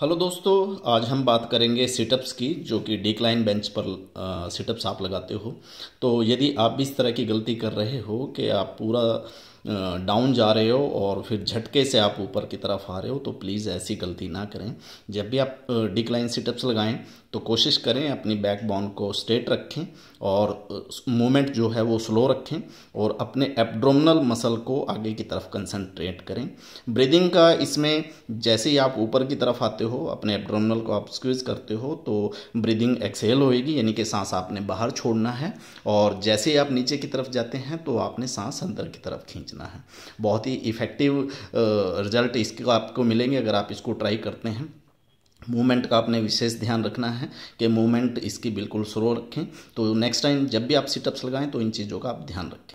hello दोस्तों आज हम बात करेंगे सिटअप्स की जो कि डिक्लाइन बेंच पर सिटअप्स आप लगाते हो तो यदि आप भी इस तरह की गलती कर रहे हो कि आप पूरा डाउन जा रहे हो और फिर झटके से आप ऊपर की तरफ आ रहे हो तो प्लीज़ ऐसी गलती ना करें जब भी आप डिक्लाइन सिटअप्स लगाएं तो कोशिश करें अपनी बैक बॉन को स्ट्रेट रखें और मूवमेंट जो है वो स्लो रखें और अपने एब्डोमिनल मसल को आगे की तरफ कंसंट्रेट करें ब्रीदिंग का इसमें जैसे ही आप ऊपर की तरफ आते हो अपने एपड्रोमनल को आप स्क्वीज करते हो तो ब्रीदिंग एक्सेल होएगी यानी कि सांस आपने बाहर छोड़ना है और जैसे ही आप नीचे की तरफ जाते हैं तो आपने सांस अंदर की तरफ खींचना बेचना है बहुत ही इफ़ेक्टिव रिजल्ट इसको आपको मिलेंगे अगर आप इसको ट्राई करते हैं मूवमेंट का आपने विशेष ध्यान रखना है कि मूवमेंट इसकी बिल्कुल स्लो रखें तो नेक्स्ट टाइम जब भी आप सिटअप्स लगाएं तो इन चीज़ों का आप ध्यान रखें